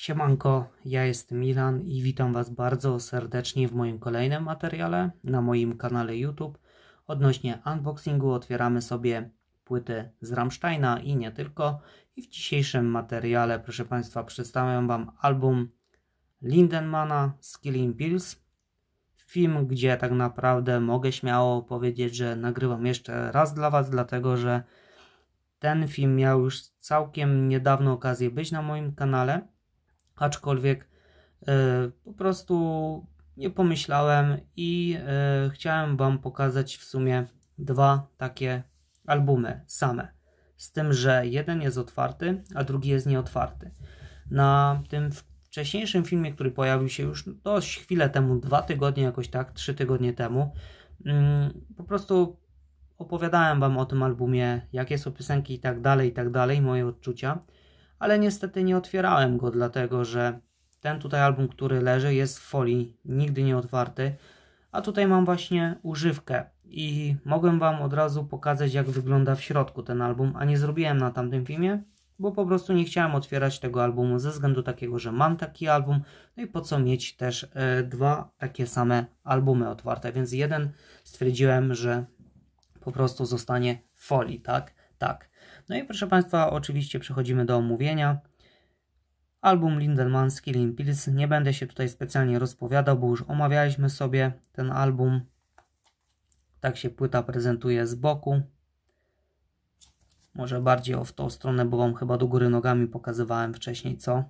Siemanko, ja jestem Milan i witam Was bardzo serdecznie w moim kolejnym materiale na moim kanale YouTube. Odnośnie unboxingu otwieramy sobie płyty z Rammsteina i nie tylko. I w dzisiejszym materiale, proszę Państwa, przedstawiam Wam album Lindenmana z Killing Pills. Film, gdzie tak naprawdę mogę śmiało powiedzieć, że nagrywam jeszcze raz dla Was, dlatego że ten film miał już całkiem niedawno okazję być na moim kanale aczkolwiek e, po prostu nie pomyślałem i e, chciałem Wam pokazać w sumie dwa takie albumy same. Z tym, że jeden jest otwarty, a drugi jest nieotwarty. Na tym wcześniejszym filmie, który pojawił się już dość chwilę temu, dwa tygodnie jakoś tak, trzy tygodnie temu, mm, po prostu opowiadałem Wam o tym albumie, jakie są piosenki i tak dalej, i tak dalej, moje odczucia ale niestety nie otwierałem go, dlatego że ten tutaj album, który leży, jest w folii, nigdy nie otwarty, a tutaj mam właśnie używkę i mogłem Wam od razu pokazać, jak wygląda w środku ten album, a nie zrobiłem na tamtym filmie, bo po prostu nie chciałem otwierać tego albumu ze względu takiego, że mam taki album, no i po co mieć też e, dwa takie same albumy otwarte, więc jeden stwierdziłem, że po prostu zostanie w folii, tak? tak. No i proszę Państwa, oczywiście przechodzimy do omówienia. Album Lindelman Killing Pills. Nie będę się tutaj specjalnie rozpowiadał, bo już omawialiśmy sobie ten album. Tak się płyta prezentuje z boku. Może bardziej o w tą stronę, bo Wam chyba do góry nogami pokazywałem wcześniej, co?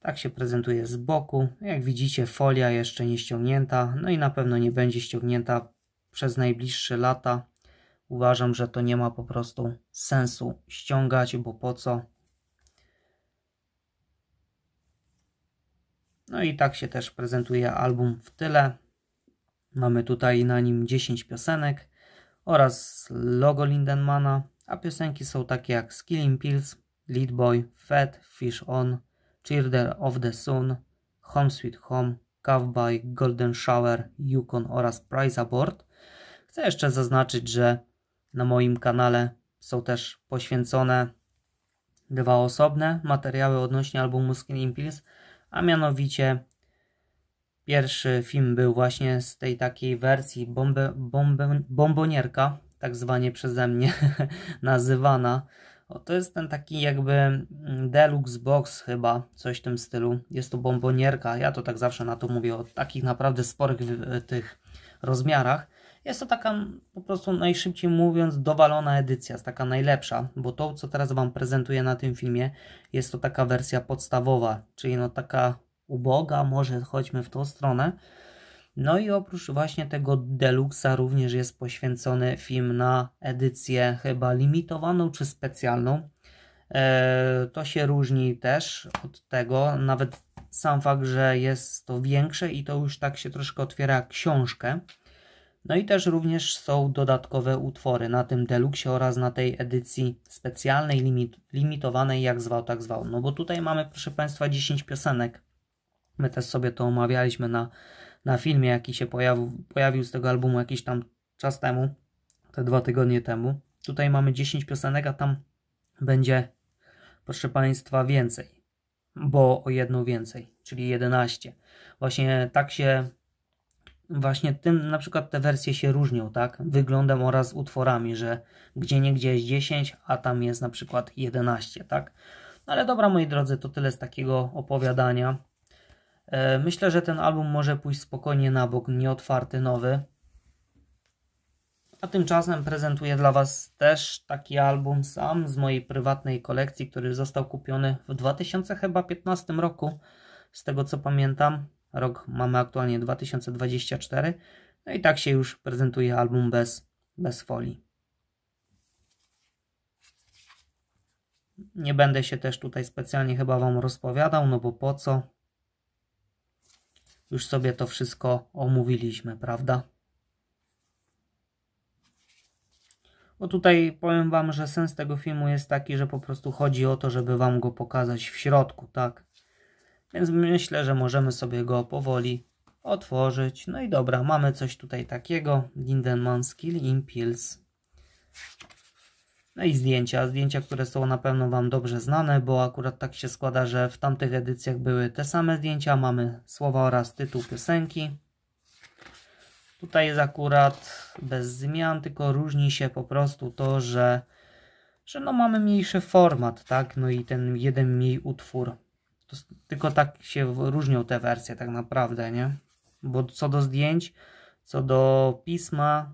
Tak się prezentuje z boku. Jak widzicie, folia jeszcze nie ściągnięta, no i na pewno nie będzie ściągnięta przez najbliższe lata. Uważam, że to nie ma po prostu sensu ściągać, bo po co? No i tak się też prezentuje album w tyle. Mamy tutaj na nim 10 piosenek oraz logo Lindenmana, a piosenki są takie jak Skilling Pills, Lead Boy, Fat, Fish On, Cheerder of the Sun, Home Sweet Home, By", Golden Shower, Yukon oraz Prize Abort". Chcę jeszcze zaznaczyć, że na moim kanale są też poświęcone dwa osobne materiały odnośnie albumu Skin Impulse, a mianowicie pierwszy film był właśnie z tej takiej wersji bombe, bombe, bombonierka, tak zwanie przeze mnie nazywana. O, to jest ten taki jakby mm, deluxe box chyba, coś w tym stylu. Jest to bombonierka, ja to tak zawsze na to mówię, o takich naprawdę sporych tych rozmiarach. Jest to taka po prostu najszybciej mówiąc dowalona edycja, jest taka najlepsza, bo to co teraz Wam prezentuję na tym filmie jest to taka wersja podstawowa, czyli no taka uboga, może chodźmy w tą stronę. No i oprócz właśnie tego Deluxa również jest poświęcony film na edycję chyba limitowaną czy specjalną. E, to się różni też od tego, nawet sam fakt, że jest to większe i to już tak się troszkę otwiera książkę. No i też również są dodatkowe utwory na tym deluxe oraz na tej edycji specjalnej, limit, limitowanej, jak zwał, tak zwał. No bo tutaj mamy, proszę Państwa, 10 piosenek. My też sobie to omawialiśmy na, na filmie, jaki się pojawił, pojawił z tego albumu jakiś tam czas temu, te dwa tygodnie temu. Tutaj mamy 10 piosenek, a tam będzie, proszę Państwa, więcej, bo o jedną więcej, czyli 11. Właśnie tak się właśnie tym na przykład te wersje się różnią, tak? Wyglądem oraz utworami, że gdzie nie gdzie jest 10, a tam jest na przykład 11, tak? No ale dobra, moi drodzy, to tyle z takiego opowiadania. E, myślę, że ten album może pójść spokojnie na bok, nieotwarty, nowy. A tymczasem prezentuję dla Was też taki album sam z mojej prywatnej kolekcji, który został kupiony w 2015 roku, z tego co pamiętam. Rok mamy aktualnie 2024. No i tak się już prezentuje album bez, bez folii. Nie będę się też tutaj specjalnie chyba Wam rozpowiadał, no bo po co? Już sobie to wszystko omówiliśmy, prawda? Bo tutaj powiem Wam, że sens tego filmu jest taki, że po prostu chodzi o to, żeby Wam go pokazać w środku, tak? Więc myślę, że możemy sobie go powoli otworzyć. No i dobra, mamy coś tutaj takiego. Lindenman Skill Impils. No i zdjęcia. Zdjęcia, które są na pewno Wam dobrze znane, bo akurat tak się składa, że w tamtych edycjach były te same zdjęcia. Mamy słowa oraz tytuł piosenki. Tutaj jest akurat bez zmian, tylko różni się po prostu to, że, że no mamy mniejszy format, tak? No i ten jeden mniej utwór. To, tylko tak się różnią te wersje tak naprawdę, nie? Bo co do zdjęć, co do pisma,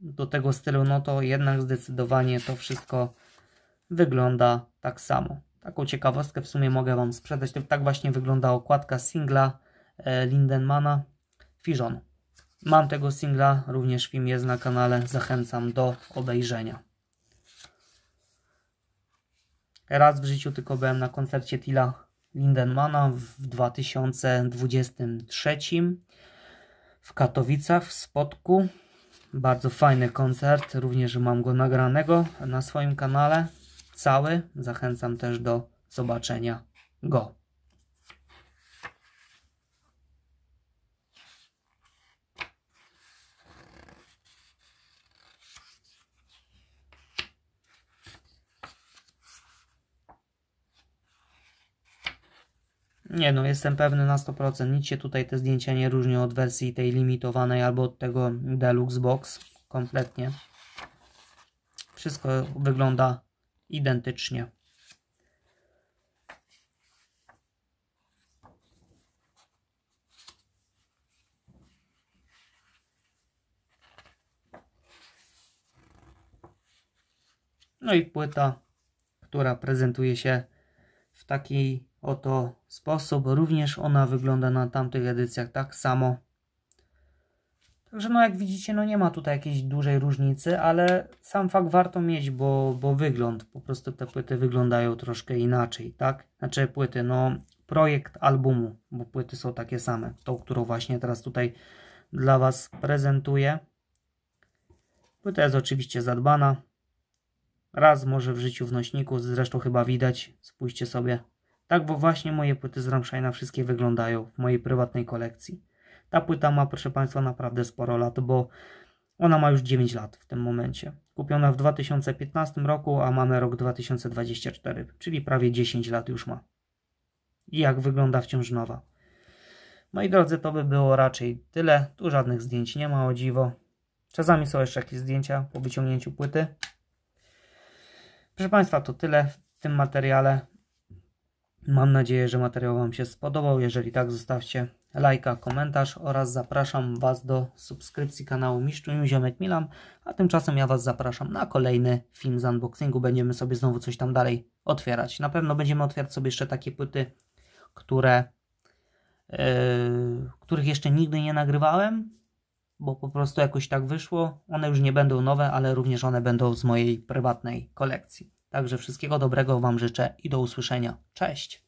do tego stylu, no to jednak zdecydowanie to wszystko wygląda tak samo. Taką ciekawostkę w sumie mogę Wam sprzedać. Tak właśnie wygląda okładka singla e, Lindenmana Fission. Mam tego singla, również film jest na kanale, zachęcam do obejrzenia. Raz w życiu tylko byłem na koncercie Tila Lindenmana w 2023 w Katowicach w Spotku. Bardzo fajny koncert, również mam go nagranego na swoim kanale, cały. Zachęcam też do zobaczenia go. Nie no, jestem pewny na 100%, nic się tutaj te zdjęcia nie różnią od wersji tej limitowanej albo od tego Deluxe Box, kompletnie. Wszystko wygląda identycznie. No i płyta, która prezentuje się w takiej Oto sposób. Również ona wygląda na tamtych edycjach tak samo. Także no jak widzicie, no nie ma tutaj jakiejś dużej różnicy, ale sam fakt warto mieć, bo, bo wygląd, po prostu te płyty wyglądają troszkę inaczej, tak? Znaczy płyty, no projekt albumu, bo płyty są takie same, tą, którą właśnie teraz tutaj dla Was prezentuję. Płyta jest oczywiście zadbana. Raz może w życiu w nośniku, zresztą chyba widać, spójrzcie sobie tak bo właśnie moje płyty z Rammsteina wszystkie wyglądają w mojej prywatnej kolekcji. Ta płyta ma, proszę Państwa, naprawdę sporo lat, bo ona ma już 9 lat w tym momencie. Kupiona w 2015 roku, a mamy rok 2024, czyli prawie 10 lat już ma. I jak wygląda wciąż nowa. Moi drodzy, to by było raczej tyle. Tu żadnych zdjęć nie ma, o dziwo. Czasami są jeszcze jakieś zdjęcia po wyciągnięciu płyty. Proszę Państwa, to tyle w tym materiale. Mam nadzieję, że materiał Wam się spodobał. Jeżeli tak, zostawcie lajka, komentarz oraz zapraszam Was do subskrypcji kanału Mistrzu Ziomek Milam, a tymczasem ja Was zapraszam na kolejny film z unboxingu. Będziemy sobie znowu coś tam dalej otwierać. Na pewno będziemy otwierać sobie jeszcze takie płyty, które, yy, których jeszcze nigdy nie nagrywałem, bo po prostu jakoś tak wyszło. One już nie będą nowe, ale również one będą z mojej prywatnej kolekcji. Także wszystkiego dobrego Wam życzę i do usłyszenia. Cześć!